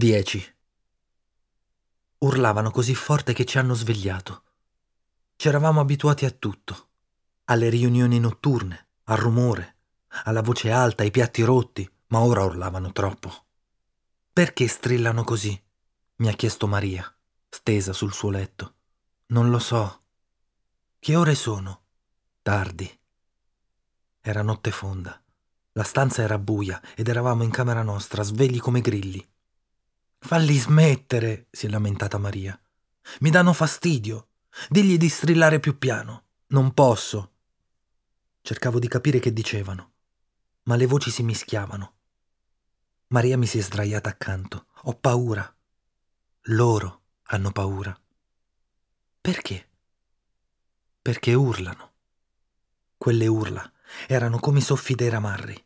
Dieci. Urlavano così forte che ci hanno svegliato. C'eravamo abituati a tutto, alle riunioni notturne, al rumore, alla voce alta, ai piatti rotti, ma ora urlavano troppo. Perché strillano così? mi ha chiesto Maria, stesa sul suo letto. Non lo so. Che ore sono? Tardi. Era notte fonda. La stanza era buia ed eravamo in camera nostra, svegli come grilli, Falli smettere, si è lamentata Maria. Mi danno fastidio. Digli di strillare più piano. Non posso. Cercavo di capire che dicevano, ma le voci si mischiavano. Maria mi si è sdraiata accanto. Ho paura. Loro hanno paura. Perché? Perché urlano. Quelle urla erano come i soffi dei ramarri.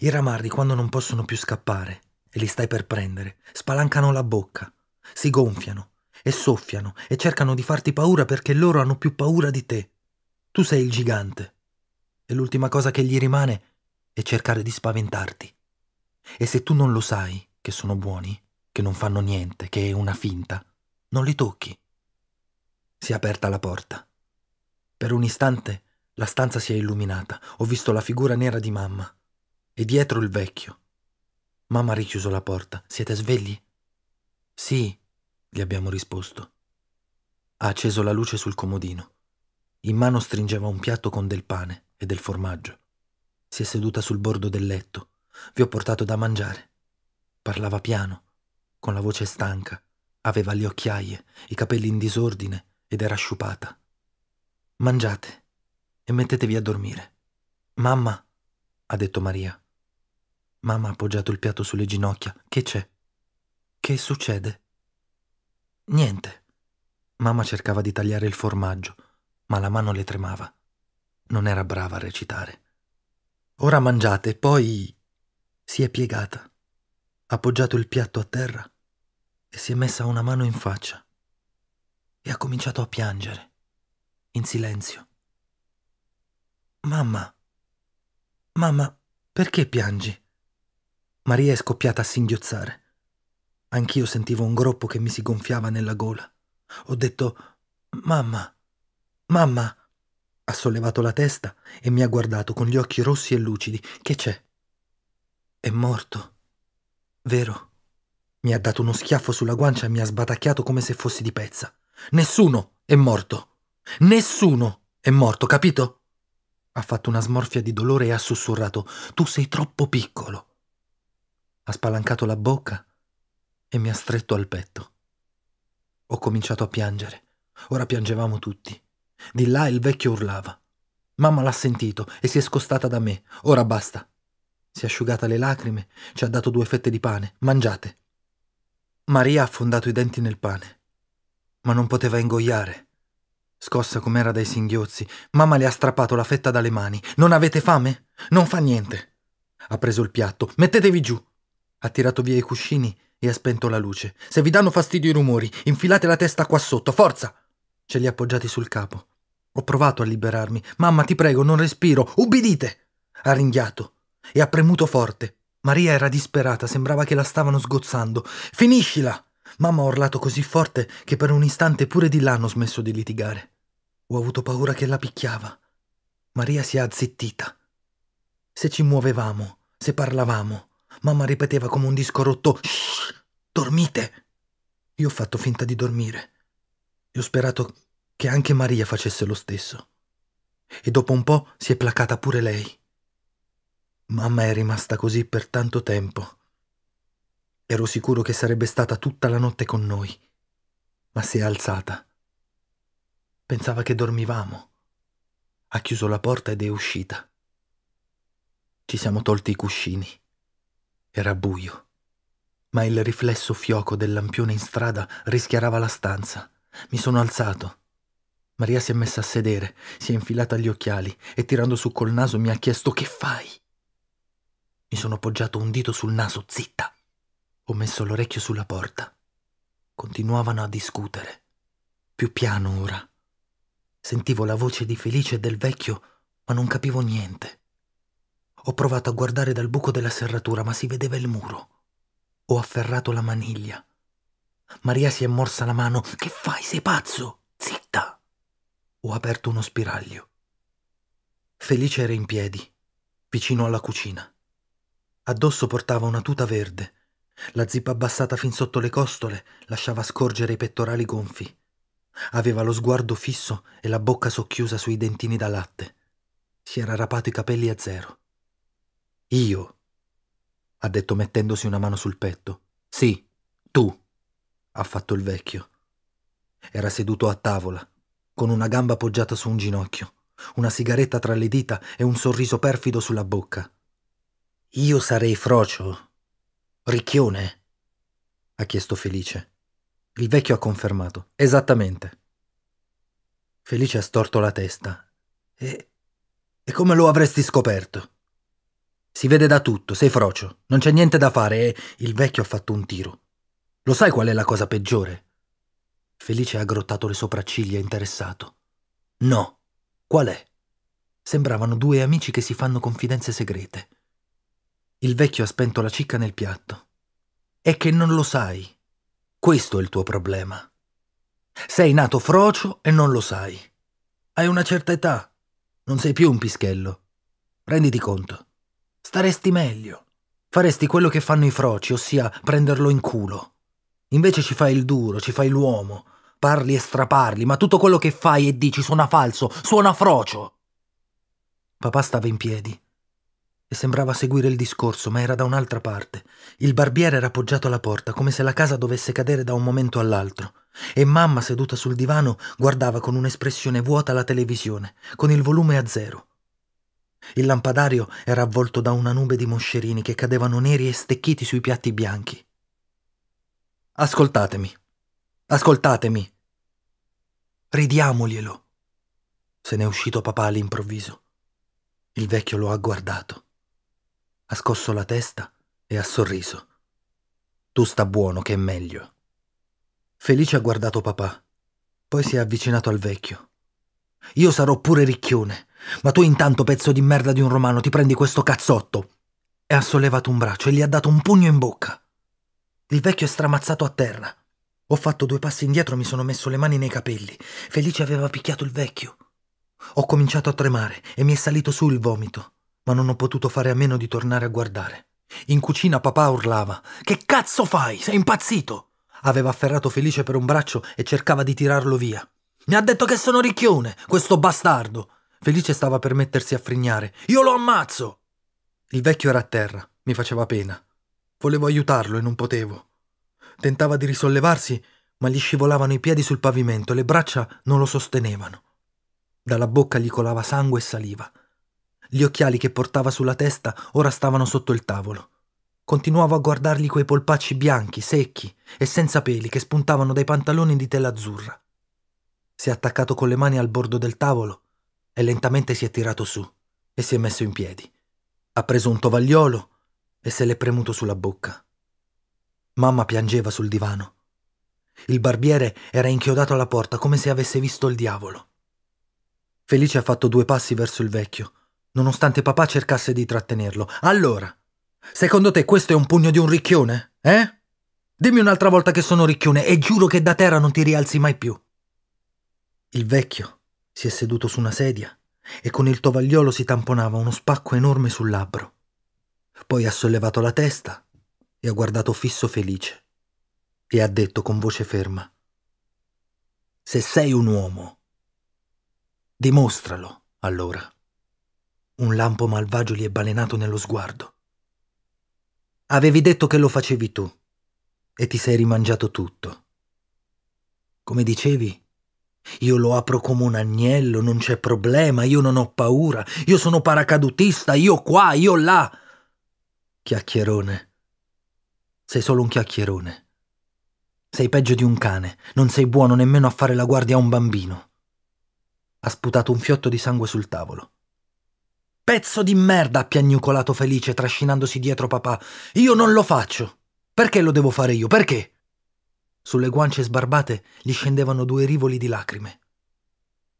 I ramarri quando non possono più scappare e li stai per prendere, spalancano la bocca, si gonfiano e soffiano e cercano di farti paura perché loro hanno più paura di te. Tu sei il gigante e l'ultima cosa che gli rimane è cercare di spaventarti. E se tu non lo sai che sono buoni, che non fanno niente, che è una finta, non li tocchi. Si è aperta la porta. Per un istante la stanza si è illuminata. Ho visto la figura nera di mamma e dietro il vecchio Mamma ha richiuso la porta. Siete svegli? Sì, gli abbiamo risposto. Ha acceso la luce sul comodino. In mano stringeva un piatto con del pane e del formaggio. Si è seduta sul bordo del letto. Vi ho portato da mangiare. Parlava piano, con la voce stanca. Aveva le occhiaie, i capelli in disordine ed era sciupata. Mangiate e mettetevi a dormire. Mamma, ha detto Maria. Mamma ha appoggiato il piatto sulle ginocchia. Che c'è? Che succede? Niente. Mamma cercava di tagliare il formaggio, ma la mano le tremava. Non era brava a recitare. Ora mangiate, poi... Si è piegata. Ha appoggiato il piatto a terra e si è messa una mano in faccia. E ha cominciato a piangere, in silenzio. Mamma, mamma, perché piangi? Maria è scoppiata a singhiozzare. Anch'io sentivo un groppo che mi si gonfiava nella gola. Ho detto Mamma, mamma. Ha sollevato la testa e mi ha guardato con gli occhi rossi e lucidi. Che c'è? È morto. Vero? Mi ha dato uno schiaffo sulla guancia e mi ha sbatacchiato come se fossi di pezza. Nessuno è morto. Nessuno è morto, capito? Ha fatto una smorfia di dolore e ha sussurrato Tu sei troppo piccolo ha spalancato la bocca e mi ha stretto al petto. Ho cominciato a piangere. Ora piangevamo tutti. Di là il vecchio urlava. Mamma l'ha sentito e si è scostata da me. Ora basta. Si è asciugata le lacrime, ci ha dato due fette di pane. Mangiate. Maria ha affondato i denti nel pane, ma non poteva ingoiare. Scossa com'era dai singhiozzi, mamma le ha strappato la fetta dalle mani. Non avete fame? Non fa niente. Ha preso il piatto. Mettetevi giù. Ha tirato via i cuscini e ha spento la luce. Se vi danno fastidio i rumori, infilate la testa qua sotto, forza! Ce li ha appoggiati sul capo. Ho provato a liberarmi. Mamma, ti prego, non respiro. Ubbidite! Ha ringhiato e ha premuto forte. Maria era disperata, sembrava che la stavano sgozzando. Finiscila! Mamma ha urlato così forte che per un istante pure di là hanno smesso di litigare. Ho avuto paura che la picchiava. Maria si è azzittita. Se ci muovevamo, se parlavamo, Mamma ripeteva come un disco rotto: Shh, dormite! Io ho fatto finta di dormire e ho sperato che anche Maria facesse lo stesso. E dopo un po' si è placata pure lei. Mamma è rimasta così per tanto tempo. Ero sicuro che sarebbe stata tutta la notte con noi, ma si è alzata. Pensava che dormivamo. Ha chiuso la porta ed è uscita. Ci siamo tolti i cuscini. Era buio, ma il riflesso fioco del lampione in strada rischiarava la stanza. Mi sono alzato. Maria si è messa a sedere, si è infilata gli occhiali e tirando su col naso mi ha chiesto che fai? Mi sono poggiato un dito sul naso, zitta. Ho messo l'orecchio sulla porta. Continuavano a discutere. Più piano ora. Sentivo la voce di Felice e del vecchio, ma non capivo niente. Ho provato a guardare dal buco della serratura, ma si vedeva il muro. Ho afferrato la maniglia. Maria si è morsa la mano. Che fai? Sei pazzo? Zitta! Ho aperto uno spiraglio. Felice era in piedi, vicino alla cucina. Addosso portava una tuta verde. La zippa abbassata fin sotto le costole lasciava scorgere i pettorali gonfi. Aveva lo sguardo fisso e la bocca socchiusa sui dentini da latte. Si era rapato i capelli a zero. Io, ha detto mettendosi una mano sul petto. Sì, tu, ha fatto il vecchio. Era seduto a tavola, con una gamba poggiata su un ginocchio, una sigaretta tra le dita e un sorriso perfido sulla bocca. Io sarei frocio, ricchione, ha chiesto Felice. Il vecchio ha confermato. Esattamente. Felice ha storto la testa. E... e come lo avresti scoperto? Si vede da tutto, sei frocio, non c'è niente da fare e il vecchio ha fatto un tiro. Lo sai qual è la cosa peggiore? Felice ha aggrottato le sopracciglia interessato. No. Qual è? Sembravano due amici che si fanno confidenze segrete. Il vecchio ha spento la cicca nel piatto. È che non lo sai. Questo è il tuo problema. Sei nato frocio e non lo sai. Hai una certa età. Non sei più un pischello. Renditi conto staresti meglio. Faresti quello che fanno i froci, ossia prenderlo in culo. Invece ci fai il duro, ci fai l'uomo, parli e straparli, ma tutto quello che fai e dici suona falso, suona frocio. Papà stava in piedi e sembrava seguire il discorso, ma era da un'altra parte. Il barbiere era appoggiato alla porta, come se la casa dovesse cadere da un momento all'altro, e mamma, seduta sul divano, guardava con un'espressione vuota la televisione, con il volume a zero. Il lampadario era avvolto da una nube di moscerini che cadevano neri e stecchiti sui piatti bianchi. Ascoltatemi. Ascoltatemi. Ridiamoglielo. Se n'è uscito papà all'improvviso. Il vecchio lo ha guardato. Ha scosso la testa e ha sorriso. Tu sta buono che è meglio. Felice ha guardato papà, poi si è avvicinato al vecchio. Io sarò pure ricchione. Ma tu intanto, pezzo di merda di un romano, ti prendi questo cazzotto. E ha sollevato un braccio e gli ha dato un pugno in bocca. Il vecchio è stramazzato a terra. Ho fatto due passi indietro e mi sono messo le mani nei capelli. Felice aveva picchiato il vecchio. Ho cominciato a tremare e mi è salito su il vomito, ma non ho potuto fare a meno di tornare a guardare. In cucina papà urlava: Che cazzo fai? Sei impazzito! Aveva afferrato Felice per un braccio e cercava di tirarlo via. Mi ha detto che sono ricchione, questo bastardo. Felice stava per mettersi a frignare. Io lo ammazzo. Il vecchio era a terra, mi faceva pena. Volevo aiutarlo e non potevo. Tentava di risollevarsi, ma gli scivolavano i piedi sul pavimento, le braccia non lo sostenevano. Dalla bocca gli colava sangue e saliva. Gli occhiali che portava sulla testa ora stavano sotto il tavolo. Continuavo a guardargli quei polpacci bianchi, secchi e senza peli che spuntavano dai pantaloni di tela azzurra si è attaccato con le mani al bordo del tavolo e lentamente si è tirato su e si è messo in piedi. Ha preso un tovagliolo e se l'è premuto sulla bocca. Mamma piangeva sul divano. Il barbiere era inchiodato alla porta come se avesse visto il diavolo. Felice ha fatto due passi verso il vecchio, nonostante papà cercasse di trattenerlo. Allora, secondo te questo è un pugno di un ricchione? Eh? Dimmi un'altra volta che sono ricchione e giuro che da terra non ti rialzi mai più. Il vecchio si è seduto su una sedia e con il tovagliolo si tamponava uno spacco enorme sul labbro. Poi ha sollevato la testa e ha guardato fisso felice e ha detto con voce ferma Se sei un uomo, dimostralo allora. Un lampo malvagio gli è balenato nello sguardo. Avevi detto che lo facevi tu e ti sei rimangiato tutto. Come dicevi, io lo apro come un agnello, non c'è problema, io non ho paura, io sono paracadutista, io qua, io là. Chiacchierone. Sei solo un chiacchierone. Sei peggio di un cane, non sei buono nemmeno a fare la guardia a un bambino. Ha sputato un fiotto di sangue sul tavolo. Pezzo di merda, ha piagnucolato Felice, trascinandosi dietro papà. Io non lo faccio. Perché lo devo fare io? Perché? Sulle guance sbarbate gli scendevano due rivoli di lacrime.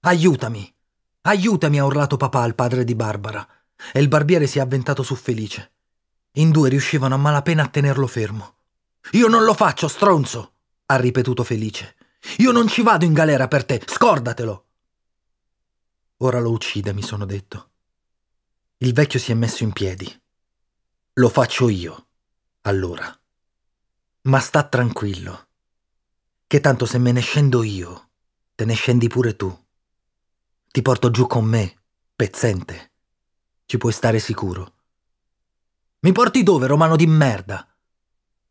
Aiutami! Aiutami! ha urlato papà al padre di Barbara, e il barbiere si è avventato su Felice. In due riuscivano a malapena a tenerlo fermo. Io non lo faccio, stronzo! ha ripetuto Felice. Io non ci vado in galera per te, scordatelo! Ora lo uccide, mi sono detto. Il vecchio si è messo in piedi. Lo faccio io, allora. Ma sta tranquillo che tanto se me ne scendo io, te ne scendi pure tu. Ti porto giù con me, pezzente. Ci puoi stare sicuro. Mi porti dove, romano di merda?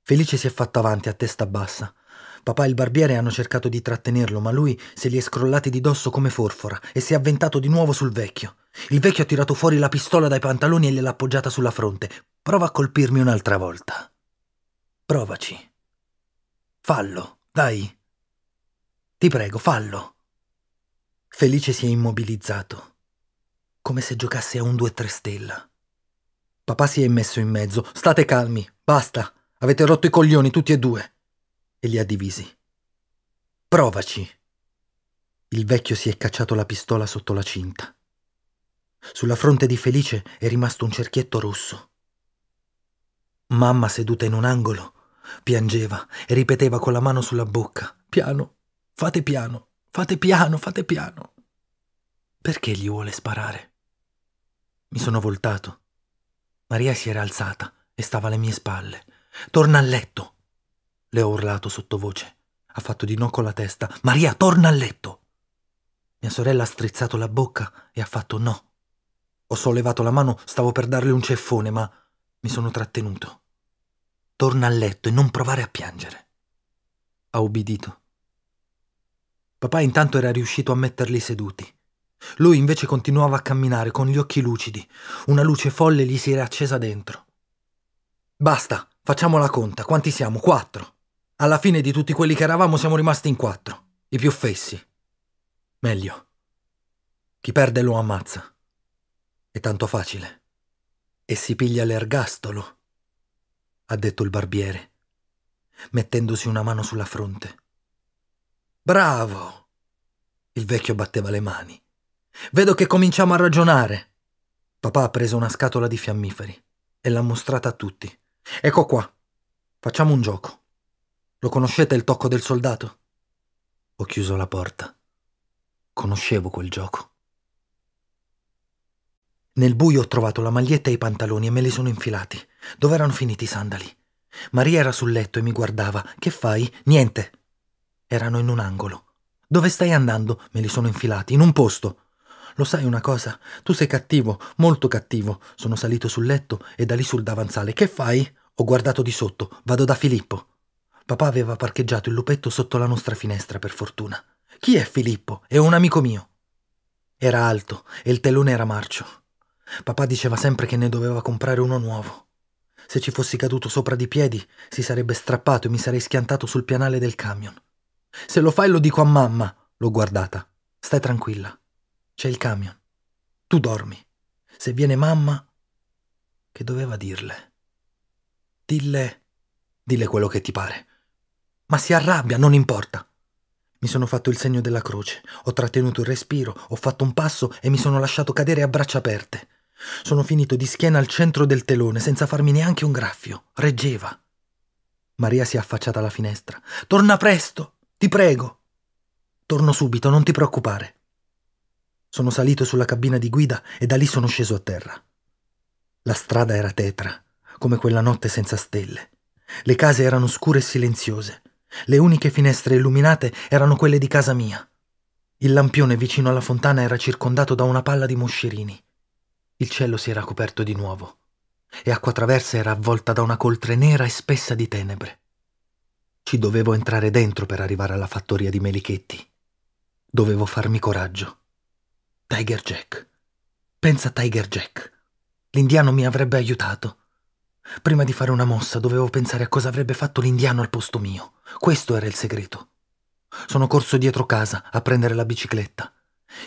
Felice si è fatto avanti a testa bassa. Papà e il barbiere hanno cercato di trattenerlo, ma lui se li è scrollati di dosso come forfora e si è avventato di nuovo sul vecchio. Il vecchio ha tirato fuori la pistola dai pantaloni e gliel'ha appoggiata sulla fronte. Prova a colpirmi un'altra volta. Provaci. Fallo. Dai. Ti prego, fallo. Felice si è immobilizzato, come se giocasse a un 2-3 stella. Papà si è messo in mezzo. State calmi, basta. Avete rotto i coglioni tutti e due. E li ha divisi. Provaci. Il vecchio si è cacciato la pistola sotto la cinta. Sulla fronte di Felice è rimasto un cerchietto rosso. Mamma seduta in un angolo Piangeva e ripeteva con la mano sulla bocca, piano, fate piano, fate piano, fate piano. Perché gli vuole sparare? Mi sono voltato. Maria si era alzata e stava alle mie spalle. Torna a letto! Le ho urlato sottovoce. Ha fatto di no con la testa. Maria, torna a letto! Mia sorella ha strizzato la bocca e ha fatto no. Ho sollevato la mano, stavo per darle un ceffone, ma mi sono trattenuto torna a letto e non provare a piangere. Ha ubbidito. Papà intanto era riuscito a metterli seduti. Lui invece continuava a camminare con gli occhi lucidi. Una luce folle gli si era accesa dentro. Basta, facciamo la conta. Quanti siamo? Quattro. Alla fine di tutti quelli che eravamo siamo rimasti in quattro. I più fessi. Meglio. Chi perde lo ammazza. È tanto facile. E si piglia l'ergastolo ha detto il barbiere, mettendosi una mano sulla fronte. Bravo! Il vecchio batteva le mani. Vedo che cominciamo a ragionare. Papà ha preso una scatola di fiammiferi e l'ha mostrata a tutti. Ecco qua. Facciamo un gioco. Lo conoscete il tocco del soldato? Ho chiuso la porta. Conoscevo quel gioco. Nel buio ho trovato la maglietta e i pantaloni e me li sono infilati. Dove erano finiti i sandali? Maria era sul letto e mi guardava. Che fai? Niente. Erano in un angolo. Dove stai andando? Me li sono infilati, in un posto. Lo sai una cosa? Tu sei cattivo, molto cattivo. Sono salito sul letto e da lì sul davanzale. Che fai? Ho guardato di sotto. Vado da Filippo. Papà aveva parcheggiato il lupetto sotto la nostra finestra, per fortuna. Chi è Filippo? È un amico mio. Era alto e il telone era marcio. Papà diceva sempre che ne doveva comprare uno nuovo. Se ci fossi caduto sopra di piedi, si sarebbe strappato e mi sarei schiantato sul pianale del camion. Se lo fai lo dico a mamma, l'ho guardata. Stai tranquilla. C'è il camion. Tu dormi. Se viene mamma... Che doveva dirle? Dille... Dille quello che ti pare. Ma si arrabbia, non importa. Mi sono fatto il segno della croce, ho trattenuto il respiro, ho fatto un passo e mi sono lasciato cadere a braccia aperte. Sono finito di schiena al centro del telone, senza farmi neanche un graffio. Reggeva. Maria si è affacciata alla finestra. Torna presto, ti prego. Torno subito, non ti preoccupare. Sono salito sulla cabina di guida e da lì sono sceso a terra. La strada era tetra, come quella notte senza stelle. Le case erano scure e silenziose. Le uniche finestre illuminate erano quelle di casa mia. Il lampione vicino alla fontana era circondato da una palla di moscerini. Il cielo si era coperto di nuovo e Acqua Traversa era avvolta da una coltre nera e spessa di tenebre. Ci dovevo entrare dentro per arrivare alla fattoria di Melichetti. Dovevo farmi coraggio. Tiger Jack. Pensa a Tiger Jack. L'indiano mi avrebbe aiutato. Prima di fare una mossa dovevo pensare a cosa avrebbe fatto l'indiano al posto mio. Questo era il segreto. Sono corso dietro casa a prendere la bicicletta.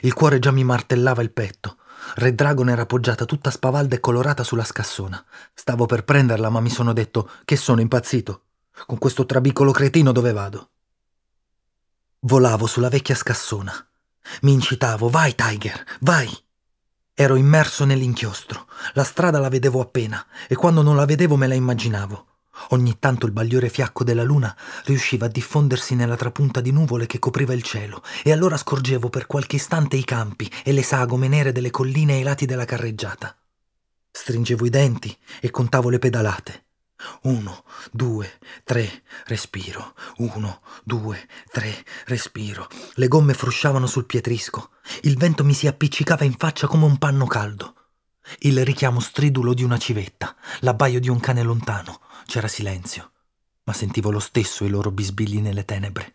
Il cuore già mi martellava il petto. Red Dragon era appoggiata tutta spavalda e colorata sulla scassona. Stavo per prenderla, ma mi sono detto che sono impazzito. Con questo trabicolo cretino dove vado? Volavo sulla vecchia scassona. Mi incitavo, vai Tiger, vai! Ero immerso nell'inchiostro. La strada la vedevo appena e quando non la vedevo me la immaginavo. Ogni tanto il bagliore fiacco della luna riusciva a diffondersi nella trapunta di nuvole che copriva il cielo, e allora scorgevo per qualche istante i campi e le sagome nere delle colline ai lati della carreggiata. Stringevo i denti e contavo le pedalate. Uno, due, tre, respiro. Uno, due, tre, respiro. Le gomme frusciavano sul pietrisco. Il vento mi si appiccicava in faccia come un panno caldo. Il richiamo stridulo di una civetta, l'abbaio di un cane lontano. C'era silenzio, ma sentivo lo stesso i loro bisbigli nelle tenebre.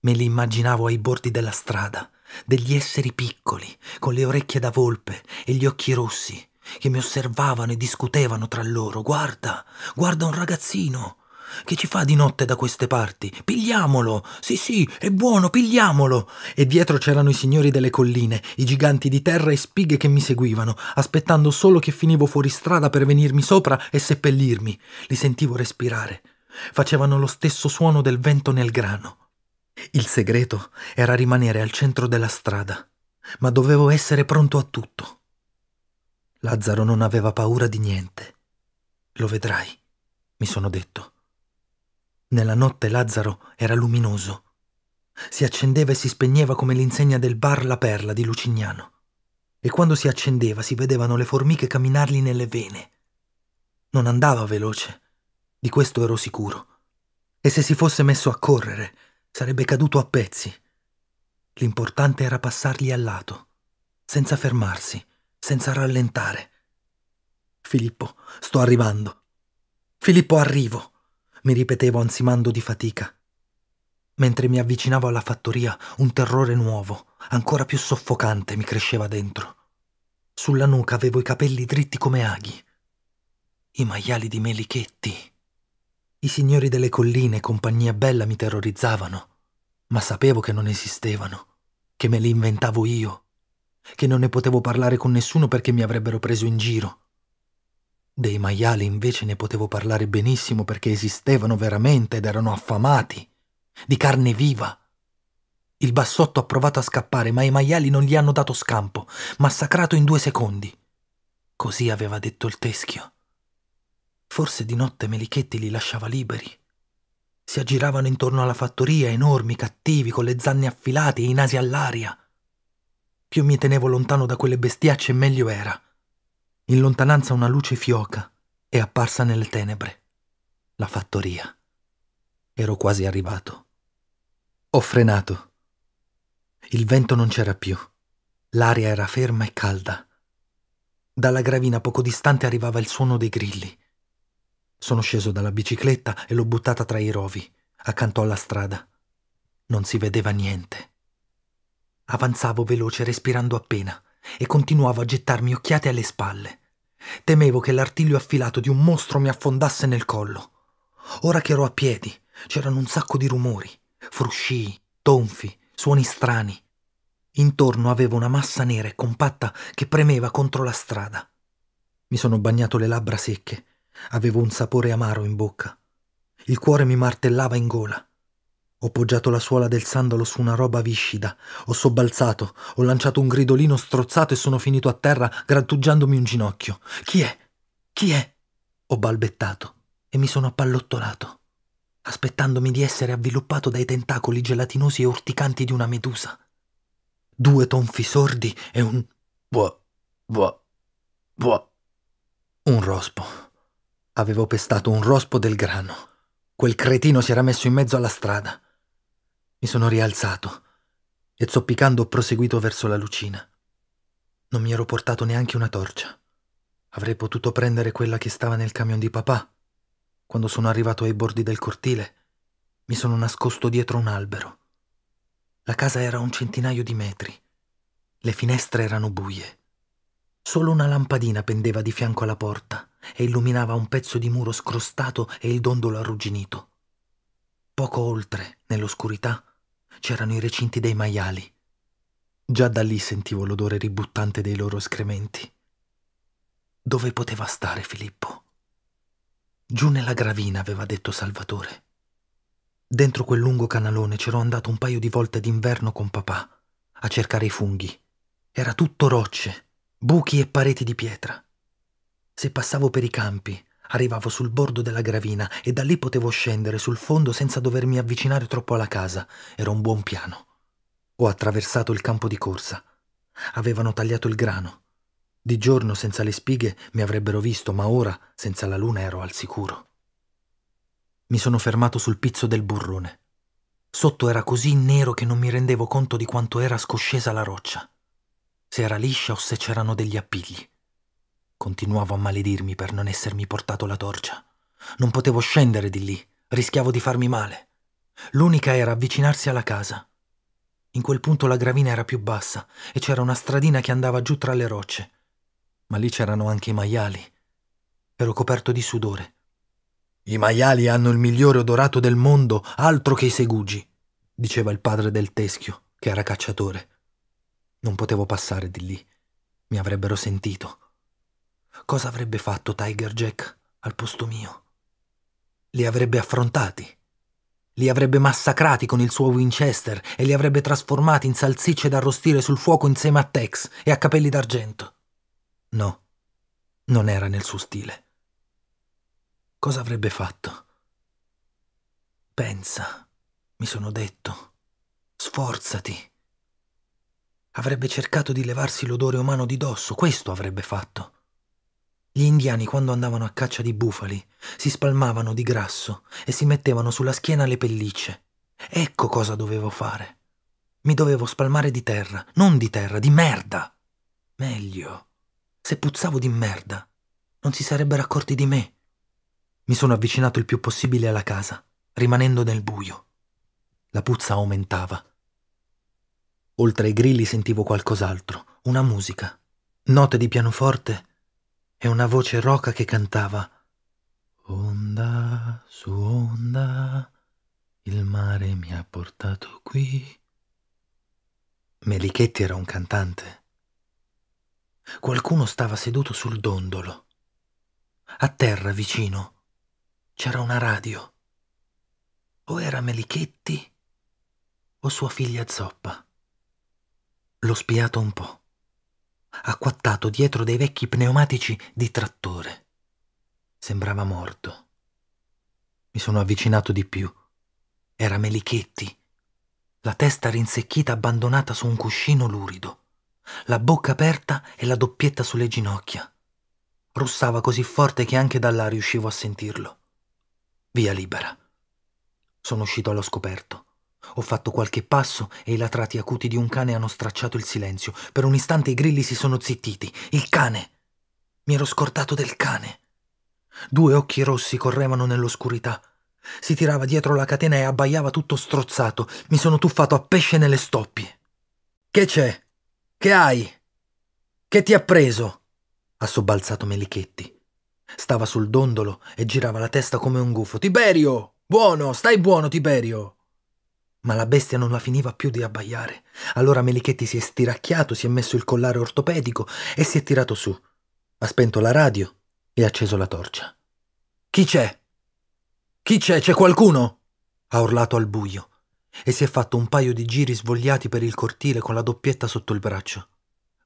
Me li immaginavo ai bordi della strada, degli esseri piccoli, con le orecchie da volpe e gli occhi rossi, che mi osservavano e discutevano tra loro. Guarda, guarda un ragazzino, che ci fa di notte da queste parti? Pigliamolo! Sì, sì, è buono, pigliamolo! E dietro c'erano i signori delle colline, i giganti di terra e spighe che mi seguivano, aspettando solo che finivo fuori strada per venirmi sopra e seppellirmi. Li sentivo respirare. Facevano lo stesso suono del vento nel grano. Il segreto era rimanere al centro della strada, ma dovevo essere pronto a tutto. Lazzaro non aveva paura di niente. Lo vedrai, mi sono detto. Nella notte Lazzaro era luminoso. Si accendeva e si spegneva come l'insegna del bar La Perla di Lucignano. E quando si accendeva si vedevano le formiche camminargli nelle vene. Non andava veloce, di questo ero sicuro. E se si fosse messo a correre, sarebbe caduto a pezzi. L'importante era passargli al lato, senza fermarsi, senza rallentare. Filippo, sto arrivando. Filippo, arrivo mi ripetevo ansimando di fatica. Mentre mi avvicinavo alla fattoria, un terrore nuovo, ancora più soffocante, mi cresceva dentro. Sulla nuca avevo i capelli dritti come aghi. I maiali di Melichetti. I signori delle colline compagnia bella mi terrorizzavano, ma sapevo che non esistevano, che me li inventavo io, che non ne potevo parlare con nessuno perché mi avrebbero preso in giro. Dei maiali invece ne potevo parlare benissimo perché esistevano veramente ed erano affamati, di carne viva. Il bassotto ha provato a scappare, ma i maiali non gli hanno dato scampo, massacrato in due secondi. Così aveva detto il teschio. Forse di notte Melichetti li lasciava liberi. Si aggiravano intorno alla fattoria, enormi, cattivi, con le zanne affilate e i nasi all'aria. Più mi tenevo lontano da quelle bestiacce, meglio era. In lontananza una luce fioca è apparsa nelle tenebre. La fattoria. Ero quasi arrivato. Ho frenato. Il vento non c'era più. L'aria era ferma e calda. Dalla gravina poco distante arrivava il suono dei grilli. Sono sceso dalla bicicletta e l'ho buttata tra i rovi, accanto alla strada. Non si vedeva niente. Avanzavo veloce, respirando appena e continuavo a gettarmi occhiate alle spalle. Temevo che l'artiglio affilato di un mostro mi affondasse nel collo. Ora che ero a piedi, c'erano un sacco di rumori, fruscii, tonfi, suoni strani. Intorno avevo una massa nera e compatta che premeva contro la strada. Mi sono bagnato le labbra secche, avevo un sapore amaro in bocca. Il cuore mi martellava in gola. Ho poggiato la suola del sandalo su una roba viscida, ho sobbalzato, ho lanciato un gridolino strozzato e sono finito a terra grattugiandomi un ginocchio. Chi è? Chi è? Ho balbettato e mi sono appallottolato, aspettandomi di essere avviluppato dai tentacoli gelatinosi e urticanti di una medusa. Due tonfi sordi e un buah, buah, buah. Un rospo. Avevo pestato un rospo del grano. Quel cretino si era messo in mezzo alla strada. Mi sono rialzato e zoppicando ho proseguito verso la lucina. Non mi ero portato neanche una torcia. Avrei potuto prendere quella che stava nel camion di papà. Quando sono arrivato ai bordi del cortile, mi sono nascosto dietro un albero. La casa era un centinaio di metri. Le finestre erano buie. Solo una lampadina pendeva di fianco alla porta e illuminava un pezzo di muro scrostato e il dondolo arrugginito. Poco oltre, nell'oscurità, c'erano i recinti dei maiali. Già da lì sentivo l'odore ributtante dei loro escrementi. Dove poteva stare Filippo? Giù nella gravina, aveva detto Salvatore. Dentro quel lungo canalone c'ero andato un paio di volte d'inverno con papà, a cercare i funghi. Era tutto rocce, buchi e pareti di pietra. Se passavo per i campi, Arrivavo sul bordo della gravina e da lì potevo scendere sul fondo senza dovermi avvicinare troppo alla casa. Era un buon piano. Ho attraversato il campo di corsa. Avevano tagliato il grano. Di giorno senza le spighe mi avrebbero visto, ma ora senza la luna ero al sicuro. Mi sono fermato sul pizzo del burrone. Sotto era così nero che non mi rendevo conto di quanto era scoscesa la roccia. Se era liscia o se c'erano degli appigli. Continuavo a maledirmi per non essermi portato la torcia. Non potevo scendere di lì, rischiavo di farmi male. L'unica era avvicinarsi alla casa. In quel punto la gravina era più bassa e c'era una stradina che andava giù tra le rocce. Ma lì c'erano anche i maiali. Ero coperto di sudore. I maiali hanno il migliore odorato del mondo, altro che i segugi, diceva il padre del teschio, che era cacciatore. Non potevo passare di lì. Mi avrebbero sentito. Cosa avrebbe fatto Tiger Jack al posto mio? Li avrebbe affrontati. Li avrebbe massacrati con il suo Winchester e li avrebbe trasformati in salsicce da arrostire sul fuoco insieme a Tex e a capelli d'argento. No, non era nel suo stile. Cosa avrebbe fatto? Pensa, mi sono detto. Sforzati. Avrebbe cercato di levarsi l'odore umano di dosso, questo avrebbe fatto. Gli indiani quando andavano a caccia di bufali si spalmavano di grasso e si mettevano sulla schiena le pellicce. Ecco cosa dovevo fare. Mi dovevo spalmare di terra, non di terra, di merda. Meglio. Se puzzavo di merda, non si sarebbero accorti di me. Mi sono avvicinato il più possibile alla casa, rimanendo nel buio. La puzza aumentava. Oltre ai grilli sentivo qualcos'altro, una musica, note di pianoforte e una voce roca che cantava Onda su onda, il mare mi ha portato qui. Melichetti era un cantante. Qualcuno stava seduto sul dondolo. A terra vicino c'era una radio. O era Melichetti o sua figlia Zoppa. L'ho spiato un po' acquattato dietro dei vecchi pneumatici di trattore. Sembrava morto. Mi sono avvicinato di più. Era Melichetti, la testa rinsecchita abbandonata su un cuscino lurido, la bocca aperta e la doppietta sulle ginocchia. Russava così forte che anche da là riuscivo a sentirlo. Via libera. Sono uscito allo scoperto. Ho fatto qualche passo e i latrati acuti di un cane hanno stracciato il silenzio. Per un istante i grilli si sono zittiti. Il cane! Mi ero scordato del cane. Due occhi rossi correvano nell'oscurità. Si tirava dietro la catena e abbaiava tutto strozzato. Mi sono tuffato a pesce nelle stoppie. Che c'è? Che hai? Che ti ha preso? ha sobbalzato Melichetti. Stava sul dondolo e girava la testa come un gufo. Tiberio! Buono, stai buono, Tiberio! Ma la bestia non la finiva più di abbaiare. Allora Melichetti si è stiracchiato, si è messo il collare ortopedico e si è tirato su. Ha spento la radio e ha acceso la torcia. Chi c'è? Chi c'è? C'è qualcuno? ha urlato al buio e si è fatto un paio di giri svogliati per il cortile con la doppietta sotto il braccio,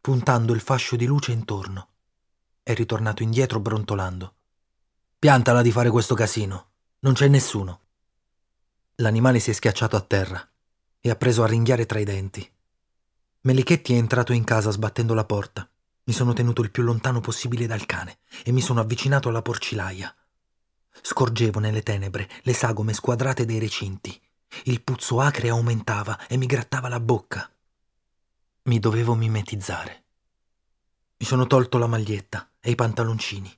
puntando il fascio di luce intorno. È ritornato indietro brontolando. Piantala di fare questo casino. Non c'è nessuno. L'animale si è schiacciato a terra e ha preso a ringhiare tra i denti. Melichetti è entrato in casa sbattendo la porta. Mi sono tenuto il più lontano possibile dal cane e mi sono avvicinato alla porcilaia. Scorgevo nelle tenebre le sagome squadrate dei recinti. Il puzzo acre aumentava e mi grattava la bocca. Mi dovevo mimetizzare. Mi sono tolto la maglietta e i pantaloncini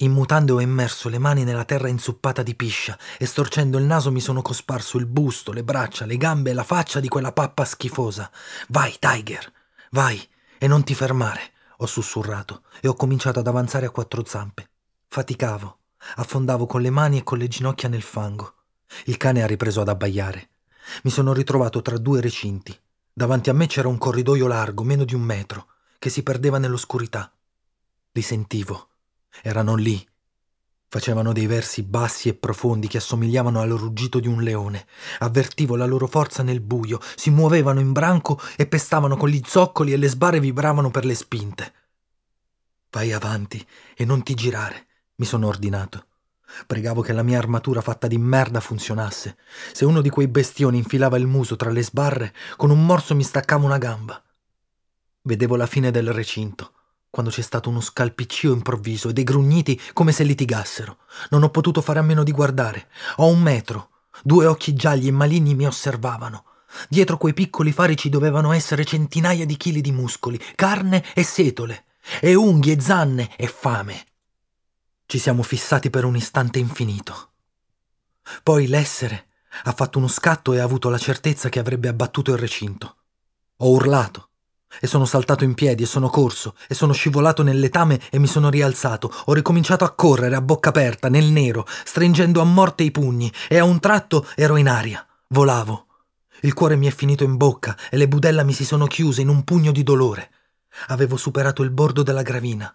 Immutando ho immerso le mani nella terra inzuppata di piscia e storcendo il naso mi sono cosparso il busto, le braccia, le gambe e la faccia di quella pappa schifosa. Vai, Tiger, vai e non ti fermare, ho sussurrato e ho cominciato ad avanzare a quattro zampe. Faticavo, affondavo con le mani e con le ginocchia nel fango. Il cane ha ripreso ad abbaiare. Mi sono ritrovato tra due recinti. Davanti a me c'era un corridoio largo, meno di un metro, che si perdeva nell'oscurità. Li sentivo erano lì. Facevano dei versi bassi e profondi che assomigliavano al ruggito di un leone. Avvertivo la loro forza nel buio, si muovevano in branco e pestavano con gli zoccoli e le sbarre vibravano per le spinte. Vai avanti e non ti girare, mi sono ordinato. Pregavo che la mia armatura fatta di merda funzionasse. Se uno di quei bestioni infilava il muso tra le sbarre, con un morso mi staccavo una gamba. Vedevo la fine del recinto quando c'è stato uno scalpiccio improvviso e dei grugniti come se litigassero. Non ho potuto fare a meno di guardare. Ho un metro. Due occhi gialli e maligni mi osservavano. Dietro quei piccoli fari ci dovevano essere centinaia di chili di muscoli, carne e setole, e unghie, zanne e fame. Ci siamo fissati per un istante infinito. Poi l'essere ha fatto uno scatto e ha avuto la certezza che avrebbe abbattuto il recinto. Ho urlato. E sono saltato in piedi e sono corso, e sono scivolato nel letame e mi sono rialzato. Ho ricominciato a correre a bocca aperta, nel nero, stringendo a morte i pugni, e a un tratto ero in aria. Volavo. Il cuore mi è finito in bocca e le budella mi si sono chiuse in un pugno di dolore. Avevo superato il bordo della gravina.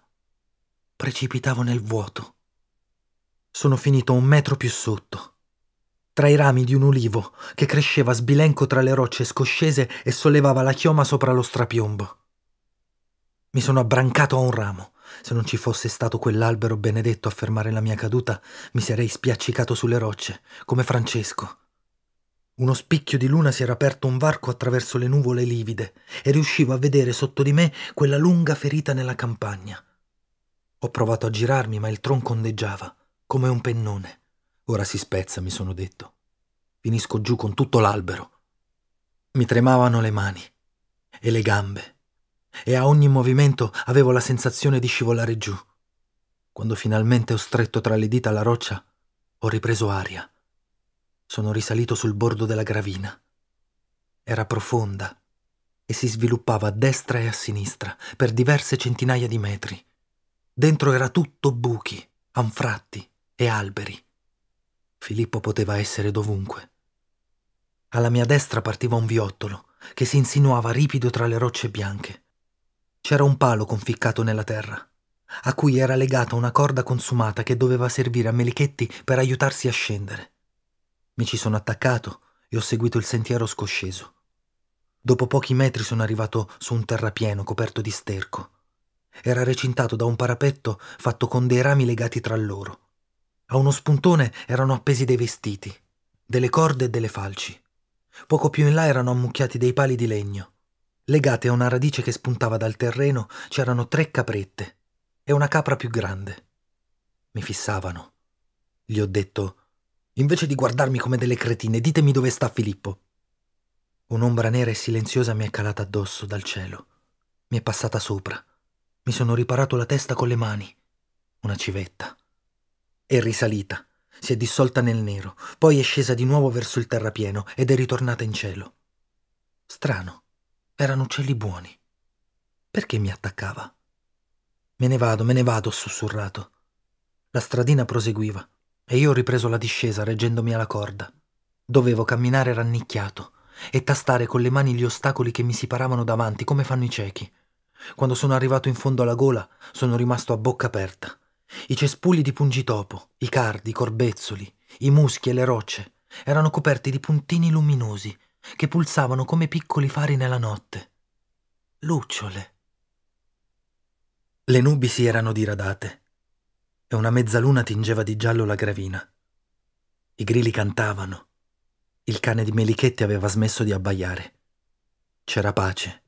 Precipitavo nel vuoto. Sono finito un metro più sotto tra i rami di un ulivo che cresceva sbilenco tra le rocce scoscese e sollevava la chioma sopra lo strapiombo. Mi sono abbrancato a un ramo. Se non ci fosse stato quell'albero benedetto a fermare la mia caduta, mi sarei spiaccicato sulle rocce, come Francesco. Uno spicchio di luna si era aperto un varco attraverso le nuvole livide e riuscivo a vedere sotto di me quella lunga ferita nella campagna. Ho provato a girarmi, ma il tronco ondeggiava, come un pennone. Ora si spezza, mi sono detto. Finisco giù con tutto l'albero. Mi tremavano le mani e le gambe, e a ogni movimento avevo la sensazione di scivolare giù. Quando finalmente ho stretto tra le dita la roccia, ho ripreso aria. Sono risalito sul bordo della gravina. Era profonda e si sviluppava a destra e a sinistra per diverse centinaia di metri. Dentro era tutto buchi, anfratti e alberi. Filippo poteva essere dovunque. Alla mia destra partiva un viottolo che si insinuava ripido tra le rocce bianche. C'era un palo conficcato nella terra, a cui era legata una corda consumata che doveva servire a Melichetti per aiutarsi a scendere. Mi ci sono attaccato e ho seguito il sentiero scosceso. Dopo pochi metri sono arrivato su un terrapieno coperto di sterco. Era recintato da un parapetto fatto con dei rami legati tra loro. A uno spuntone erano appesi dei vestiti, delle corde e delle falci. Poco più in là erano ammucchiati dei pali di legno. Legate a una radice che spuntava dal terreno c'erano tre caprette e una capra più grande. Mi fissavano. Gli ho detto, invece di guardarmi come delle cretine, ditemi dove sta Filippo. Un'ombra nera e silenziosa mi è calata addosso dal cielo. Mi è passata sopra. Mi sono riparato la testa con le mani. Una civetta. È risalita, si è dissolta nel nero, poi è scesa di nuovo verso il terrapieno ed è ritornata in cielo. Strano, erano uccelli buoni. Perché mi attaccava? Me ne vado, me ne vado, ho sussurrato. La stradina proseguiva e io ho ripreso la discesa reggendomi alla corda. Dovevo camminare rannicchiato e tastare con le mani gli ostacoli che mi si paravano davanti come fanno i ciechi. Quando sono arrivato in fondo alla gola sono rimasto a bocca aperta. I cespugli di pungitopo, i cardi, i corbezzoli, i muschi e le rocce erano coperti di puntini luminosi che pulsavano come piccoli fari nella notte. Lucciole. Le nubi si erano diradate e una mezzaluna tingeva di giallo la gravina. I grilli cantavano. Il cane di Melichetti aveva smesso di abbaiare. C'era pace.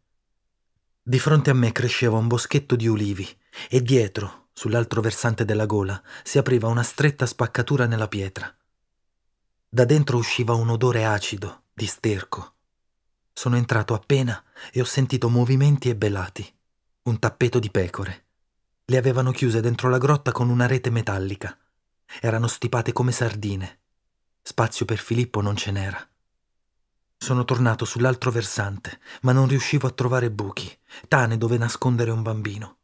Di fronte a me cresceva un boschetto di ulivi e dietro Sull'altro versante della gola si apriva una stretta spaccatura nella pietra. Da dentro usciva un odore acido, di sterco. Sono entrato appena e ho sentito movimenti e belati. Un tappeto di pecore. Le avevano chiuse dentro la grotta con una rete metallica. Erano stipate come sardine. Spazio per Filippo non ce n'era. Sono tornato sull'altro versante, ma non riuscivo a trovare buchi, tane dove nascondere un bambino.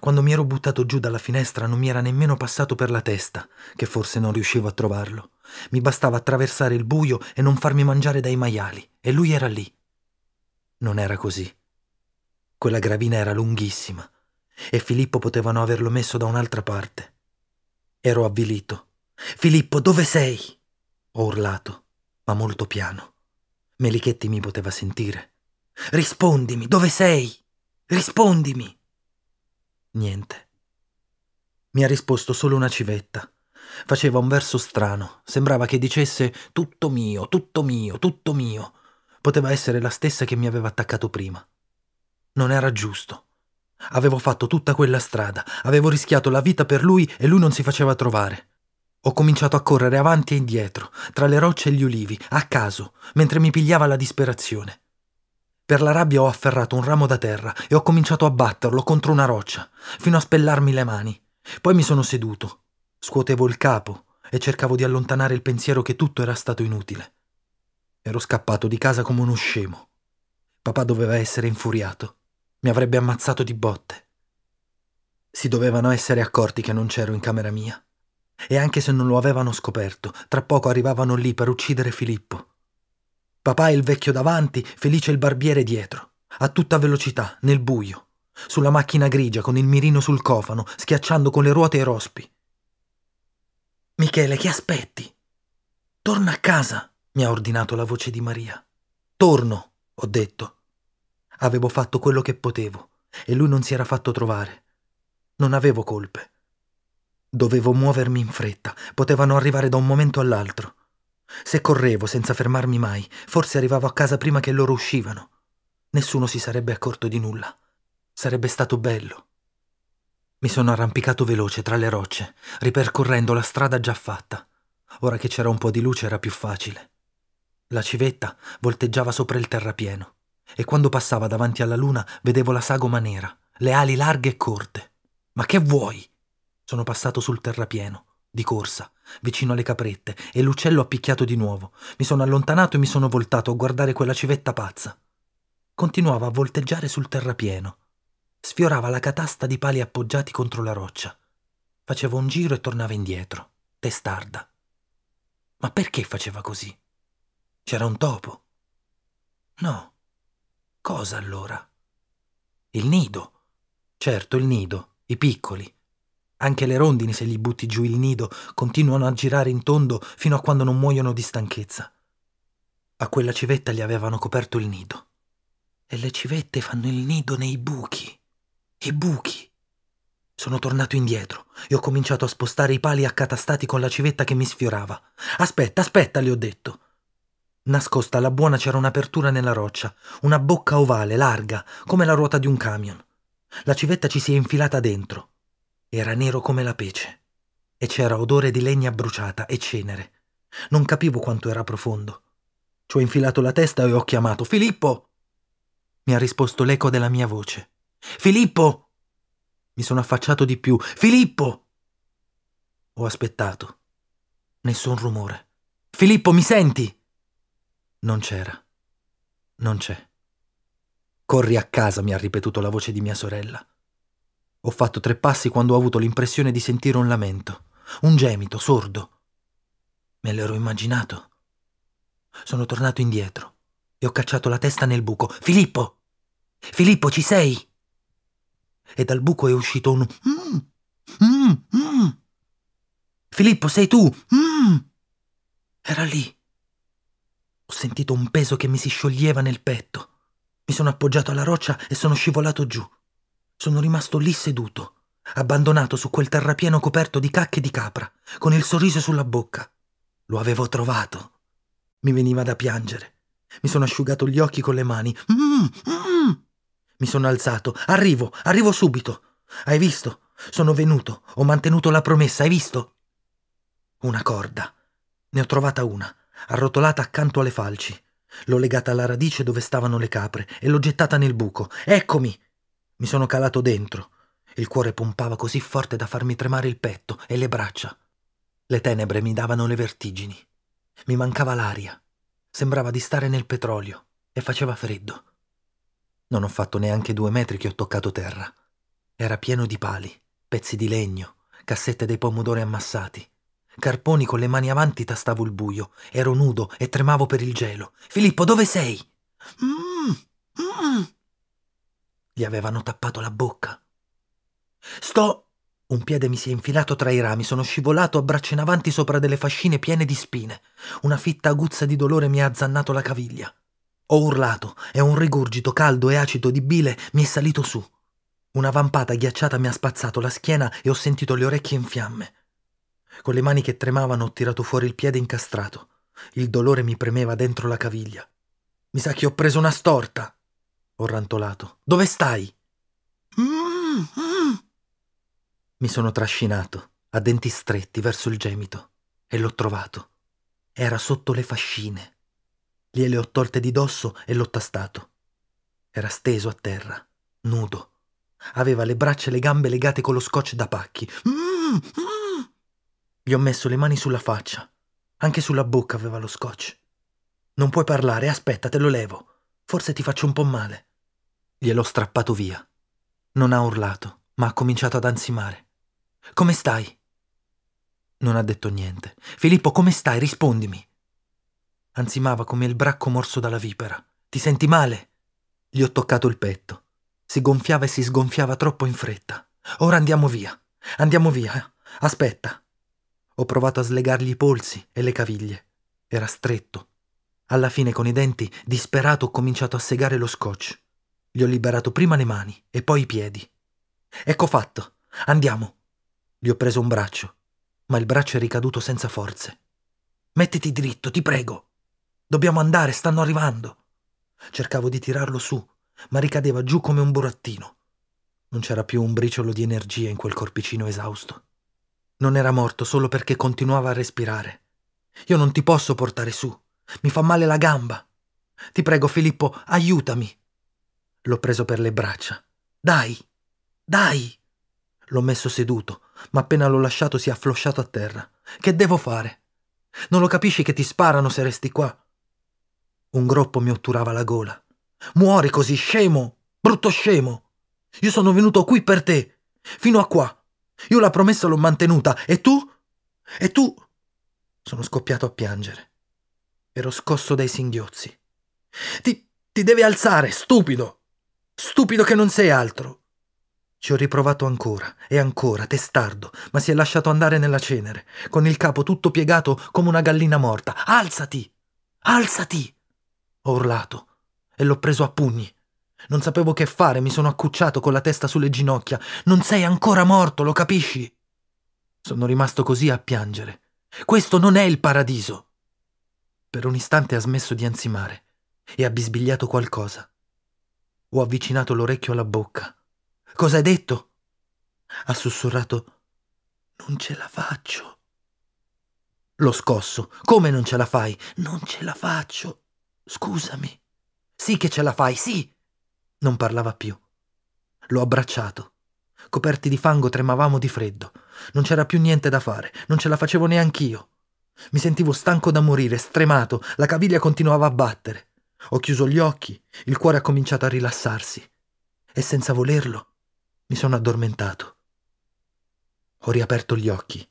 Quando mi ero buttato giù dalla finestra non mi era nemmeno passato per la testa che forse non riuscivo a trovarlo. Mi bastava attraversare il buio e non farmi mangiare dai maiali, e lui era lì. Non era così. Quella gravina era lunghissima, e Filippo potevano averlo messo da un'altra parte. Ero avvilito. Filippo, dove sei? Ho urlato, ma molto piano. Melichetti mi poteva sentire. Rispondimi, dove sei? Rispondimi! Niente. Mi ha risposto solo una civetta. Faceva un verso strano, sembrava che dicesse tutto mio, tutto mio, tutto mio. Poteva essere la stessa che mi aveva attaccato prima. Non era giusto. Avevo fatto tutta quella strada, avevo rischiato la vita per lui e lui non si faceva trovare. Ho cominciato a correre avanti e indietro, tra le rocce e gli ulivi, a caso, mentre mi pigliava la disperazione. Per la rabbia ho afferrato un ramo da terra e ho cominciato a batterlo contro una roccia, fino a spellarmi le mani. Poi mi sono seduto, scuotevo il capo e cercavo di allontanare il pensiero che tutto era stato inutile. Ero scappato di casa come uno scemo. Papà doveva essere infuriato. Mi avrebbe ammazzato di botte. Si dovevano essere accorti che non c'ero in camera mia. E anche se non lo avevano scoperto, tra poco arrivavano lì per uccidere Filippo. Papà e il vecchio davanti, Felice e il barbiere dietro, a tutta velocità, nel buio, sulla macchina grigia con il mirino sul cofano, schiacciando con le ruote i rospi. Michele, che aspetti? Torna a casa, mi ha ordinato la voce di Maria. Torno, ho detto. Avevo fatto quello che potevo e lui non si era fatto trovare. Non avevo colpe. Dovevo muovermi in fretta, potevano arrivare da un momento all'altro. Se correvo senza fermarmi mai, forse arrivavo a casa prima che loro uscivano. Nessuno si sarebbe accorto di nulla. Sarebbe stato bello. Mi sono arrampicato veloce tra le rocce, ripercorrendo la strada già fatta. Ora che c'era un po' di luce era più facile. La civetta volteggiava sopra il terrapieno e quando passava davanti alla luna vedevo la sagoma nera, le ali larghe e corte. Ma che vuoi? Sono passato sul terrapieno, di corsa, vicino alle caprette, e l'uccello ha picchiato di nuovo. Mi sono allontanato e mi sono voltato a guardare quella civetta pazza. Continuava a volteggiare sul terrapieno. Sfiorava la catasta di pali appoggiati contro la roccia. Faceva un giro e tornava indietro, testarda. Ma perché faceva così? C'era un topo? No. Cosa allora? Il nido. Certo, il nido, i piccoli, anche le rondini, se gli butti giù il nido, continuano a girare in tondo fino a quando non muoiono di stanchezza. A quella civetta gli avevano coperto il nido. E le civette fanno il nido nei buchi. I buchi. Sono tornato indietro e ho cominciato a spostare i pali accatastati con la civetta che mi sfiorava. Aspetta, aspetta, le ho detto. Nascosta alla buona c'era un'apertura nella roccia, una bocca ovale, larga, come la ruota di un camion. La civetta ci si è infilata dentro. Era nero come la pece e c'era odore di legna bruciata e cenere. Non capivo quanto era profondo. Ci ho infilato la testa e ho chiamato Filippo. Mi ha risposto l'eco della mia voce. Filippo! Mi sono affacciato di più. Filippo! Ho aspettato. Nessun rumore. Filippo, mi senti? Non c'era. Non c'è. Corri a casa, mi ha ripetuto la voce di mia sorella. Ho fatto tre passi quando ho avuto l'impressione di sentire un lamento, un gemito sordo. Me l'ero immaginato. Sono tornato indietro e ho cacciato la testa nel buco. Filippo! Filippo, ci sei? E dal buco è uscito un... Mm, mm, mm. Filippo, sei tu? Mm". Era lì. Ho sentito un peso che mi si scioglieva nel petto. Mi sono appoggiato alla roccia e sono scivolato giù. Sono rimasto lì seduto, abbandonato su quel terrapieno coperto di cacche di capra, con il sorriso sulla bocca. Lo avevo trovato. Mi veniva da piangere. Mi sono asciugato gli occhi con le mani. Mm, mm. Mi sono alzato. Arrivo, arrivo subito. Hai visto? Sono venuto. Ho mantenuto la promessa, hai visto? Una corda. Ne ho trovata una, arrotolata accanto alle falci. L'ho legata alla radice dove stavano le capre e l'ho gettata nel buco. Eccomi! Mi sono calato dentro. Il cuore pompava così forte da farmi tremare il petto e le braccia. Le tenebre mi davano le vertigini. Mi mancava l'aria. Sembrava di stare nel petrolio e faceva freddo. Non ho fatto neanche due metri che ho toccato terra. Era pieno di pali, pezzi di legno, cassette dei pomodori ammassati. Carponi con le mani avanti tastavo il buio. Ero nudo e tremavo per il gelo. Filippo, dove sei? Mm, mm. Gli avevano tappato la bocca. Sto. Un piede mi si è infilato tra i rami, sono scivolato a braccia in avanti sopra delle fascine piene di spine. Una fitta aguzza di dolore mi ha azzannato la caviglia. Ho urlato e un rigurgito caldo e acido di bile mi è salito su. Una vampata ghiacciata mi ha spazzato la schiena e ho sentito le orecchie in fiamme. Con le mani che tremavano ho tirato fuori il piede incastrato. Il dolore mi premeva dentro la caviglia. Mi sa che ho preso una storta ho rantolato. Dove stai? Mm, mm. Mi sono trascinato, a denti stretti, verso il gemito e l'ho trovato. Era sotto le fascine. Gliele ho tolte di dosso e l'ho tastato. Era steso a terra, nudo. Aveva le braccia e le gambe legate con lo scotch da pacchi. Mm, mm. Gli ho messo le mani sulla faccia. Anche sulla bocca aveva lo scotch. Non puoi parlare, aspetta, te lo levo. Forse ti faccio un po' male. Gliel'ho strappato via. Non ha urlato, ma ha cominciato ad ansimare. Come stai? Non ha detto niente. Filippo, come stai? Rispondimi. Ansimava come il bracco morso dalla vipera. Ti senti male? Gli ho toccato il petto. Si gonfiava e si sgonfiava troppo in fretta. Ora andiamo via. Andiamo via. Eh. Aspetta. Ho provato a slegargli i polsi e le caviglie. Era stretto, alla fine, con i denti, disperato, ho cominciato a segare lo scotch. Gli ho liberato prima le mani e poi i piedi. Ecco fatto. Andiamo. Gli ho preso un braccio, ma il braccio è ricaduto senza forze. Mettiti dritto, ti prego. Dobbiamo andare, stanno arrivando. Cercavo di tirarlo su, ma ricadeva giù come un burattino. Non c'era più un briciolo di energia in quel corpicino esausto. Non era morto solo perché continuava a respirare. Io non ti posso portare su. Mi fa male la gamba. Ti prego, Filippo, aiutami. L'ho preso per le braccia. Dai, dai. L'ho messo seduto, ma appena l'ho lasciato si è afflosciato a terra. Che devo fare? Non lo capisci che ti sparano se resti qua? Un groppo mi otturava la gola. Muori così, scemo, brutto scemo. Io sono venuto qui per te, fino a qua. Io la promessa l'ho mantenuta, e tu? E tu? Sono scoppiato a piangere. Ero scosso dai singhiozzi. Ti, ti devi alzare, stupido! Stupido che non sei altro! Ci ho riprovato ancora e ancora, testardo, ma si è lasciato andare nella cenere, con il capo tutto piegato come una gallina morta. Alzati! Alzati! Ho urlato e l'ho preso a pugni. Non sapevo che fare, mi sono accucciato con la testa sulle ginocchia. Non sei ancora morto, lo capisci? Sono rimasto così a piangere. Questo non è il paradiso. Per un istante ha smesso di ansimare e ha bisbigliato qualcosa. Ho avvicinato l'orecchio alla bocca. Cosa hai detto? Ha sussurrato. Non ce la faccio. L'ho scosso. Come non ce la fai? Non ce la faccio. Scusami. Sì che ce la fai, sì. Non parlava più. L'ho abbracciato. Coperti di fango tremavamo di freddo. Non c'era più niente da fare, non ce la facevo neanch'io. Mi sentivo stanco da morire, stremato, la caviglia continuava a battere. Ho chiuso gli occhi, il cuore ha cominciato a rilassarsi e senza volerlo mi sono addormentato. Ho riaperto gli occhi.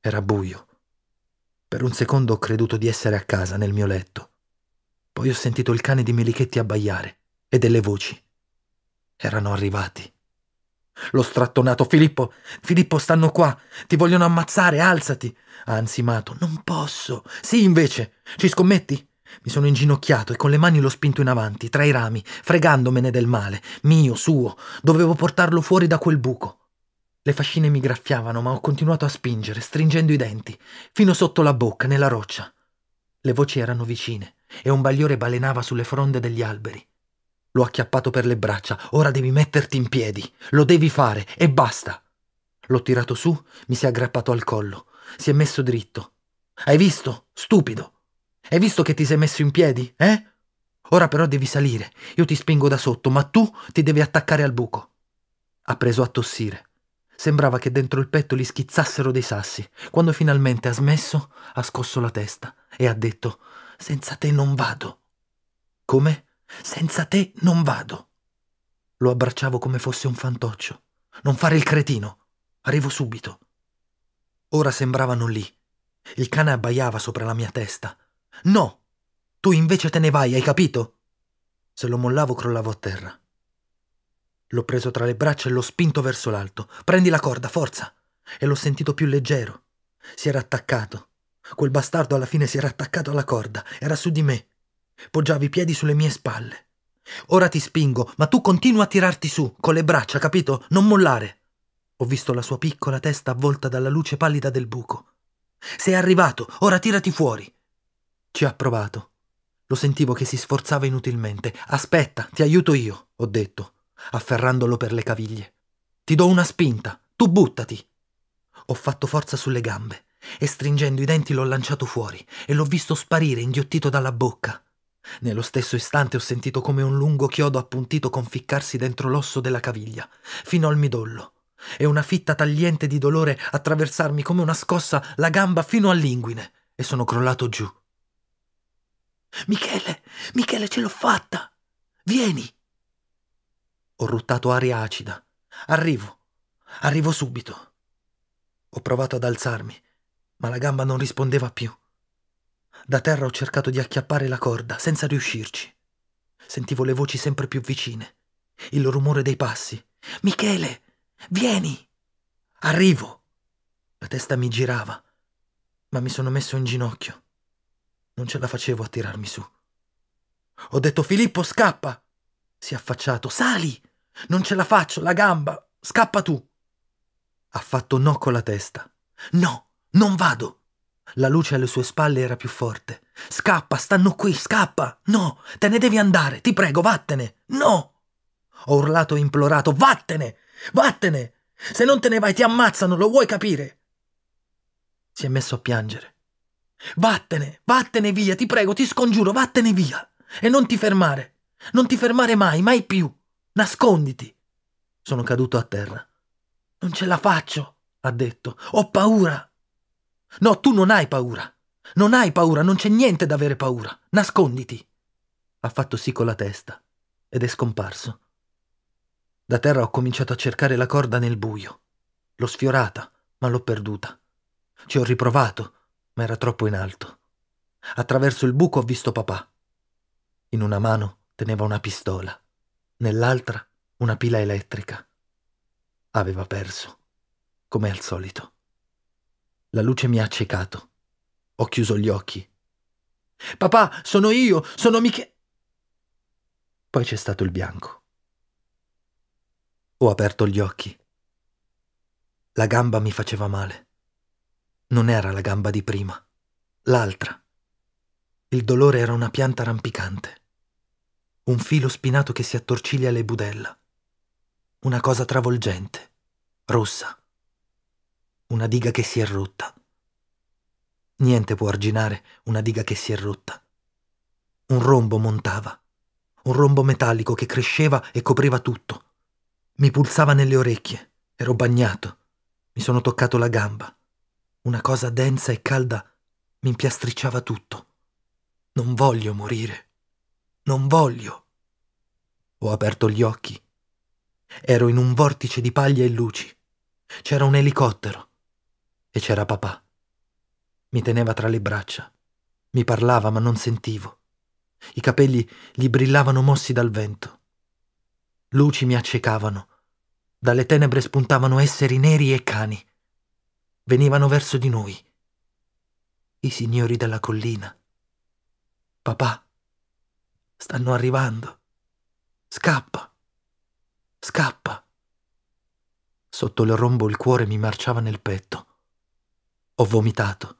Era buio. Per un secondo ho creduto di essere a casa nel mio letto. Poi ho sentito il cane di Melichetti abbaiare e delle voci. Erano arrivati. L'ho strattonato. Filippo, Filippo, stanno qua. Ti vogliono ammazzare, alzati. Ansimato, non posso. Sì, invece. Ci scommetti? Mi sono inginocchiato e con le mani l'ho spinto in avanti, tra i rami, fregandomene del male, mio, suo. Dovevo portarlo fuori da quel buco. Le fascine mi graffiavano, ma ho continuato a spingere, stringendo i denti, fino sotto la bocca, nella roccia. Le voci erano vicine e un bagliore balenava sulle fronde degli alberi. L'ho acchiappato per le braccia. Ora devi metterti in piedi. Lo devi fare e basta. L'ho tirato su, mi si è aggrappato al collo. Si è messo dritto. Hai visto, stupido? Hai visto che ti sei messo in piedi, eh? Ora però devi salire. Io ti spingo da sotto, ma tu ti devi attaccare al buco. Ha preso a tossire. Sembrava che dentro il petto gli schizzassero dei sassi. Quando finalmente ha smesso, ha scosso la testa e ha detto: Senza te non vado. Come? Senza te non vado. Lo abbracciavo come fosse un fantoccio. Non fare il cretino. Arrivo subito. Ora sembravano lì. Il cane abbaiava sopra la mia testa. No! Tu invece te ne vai, hai capito? Se lo mollavo crollavo a terra. L'ho preso tra le braccia e l'ho spinto verso l'alto. Prendi la corda, forza! E l'ho sentito più leggero. Si era attaccato. Quel bastardo alla fine si era attaccato alla corda. Era su di me. Poggiavi i piedi sulle mie spalle. Ora ti spingo, ma tu continua a tirarti su, con le braccia, capito? Non mollare. Ho visto la sua piccola testa avvolta dalla luce pallida del buco. Sei arrivato, ora tirati fuori. Ci ha provato. Lo sentivo che si sforzava inutilmente. Aspetta, ti aiuto io, ho detto, afferrandolo per le caviglie. Ti do una spinta, tu buttati. Ho fatto forza sulle gambe e stringendo i denti l'ho lanciato fuori e l'ho visto sparire inghiottito dalla bocca. Nello stesso istante ho sentito come un lungo chiodo appuntito conficcarsi dentro l'osso della caviglia, fino al midollo, e una fitta tagliente di dolore attraversarmi come una scossa la gamba fino all'inguine, e sono crollato giù. Michele, Michele, ce l'ho fatta! Vieni! Ho ruttato aria acida. Arrivo, arrivo subito. Ho provato ad alzarmi, ma la gamba non rispondeva più. Da terra ho cercato di acchiappare la corda, senza riuscirci. Sentivo le voci sempre più vicine, il rumore dei passi. Michele, vieni! Arrivo! La testa mi girava, ma mi sono messo in ginocchio. Non ce la facevo a tirarmi su. Ho detto Filippo, scappa! Si è affacciato. Sali! Non ce la faccio, la gamba! Scappa tu! Ha fatto no con la testa. No, non vado! La luce alle sue spalle era più forte. Scappa, stanno qui, scappa! No, te ne devi andare, ti prego, vattene! No! Ho urlato e implorato, vattene! Vattene! Se non te ne vai ti ammazzano, lo vuoi capire? Si è messo a piangere. Vattene, vattene via, ti prego, ti scongiuro, vattene via! E non ti fermare! Non ti fermare mai, mai più! Nasconditi! Sono caduto a terra. Non ce la faccio, ha detto. Ho paura. No, tu non hai paura. Non hai paura, non c'è niente da avere paura. Nasconditi. Ha fatto sì con la testa ed è scomparso. Da terra ho cominciato a cercare la corda nel buio. L'ho sfiorata, ma l'ho perduta. Ci ho riprovato, ma era troppo in alto. Attraverso il buco ho visto papà. In una mano teneva una pistola, nell'altra una pila elettrica. Aveva perso, come al solito. La luce mi ha accecato. Ho chiuso gli occhi. Papà, sono io, sono Michele. Poi c'è stato il bianco. Ho aperto gli occhi. La gamba mi faceva male. Non era la gamba di prima, l'altra. Il dolore era una pianta rampicante. Un filo spinato che si attorciglia alle budella. Una cosa travolgente, rossa, una diga che si è rotta. Niente può arginare una diga che si è rotta. Un rombo montava, un rombo metallico che cresceva e copriva tutto. Mi pulsava nelle orecchie, ero bagnato, mi sono toccato la gamba. Una cosa densa e calda mi impiastricciava tutto. Non voglio morire. Non voglio. Ho aperto gli occhi. Ero in un vortice di paglia e luci. C'era un elicottero e c'era papà. Mi teneva tra le braccia. Mi parlava, ma non sentivo. I capelli gli brillavano mossi dal vento. Luci mi accecavano. Dalle tenebre spuntavano esseri neri e cani. Venivano verso di noi. I signori della collina. Papà, stanno arrivando. Scappa. Scappa. Sotto il rombo il cuore mi marciava nel petto. Ho vomitato.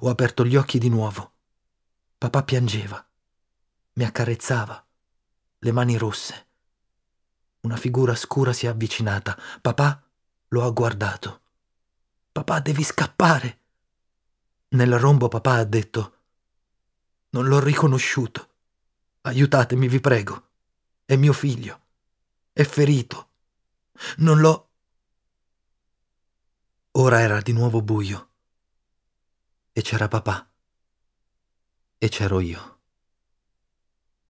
Ho aperto gli occhi di nuovo. Papà piangeva. Mi accarezzava. Le mani rosse. Una figura scura si è avvicinata. Papà lo ha guardato. Papà, devi scappare. Nel rombo papà ha detto. Non l'ho riconosciuto. Aiutatemi, vi prego. È mio figlio. È ferito. Non l'ho... Ora era di nuovo buio. E c'era papà. E c'ero io.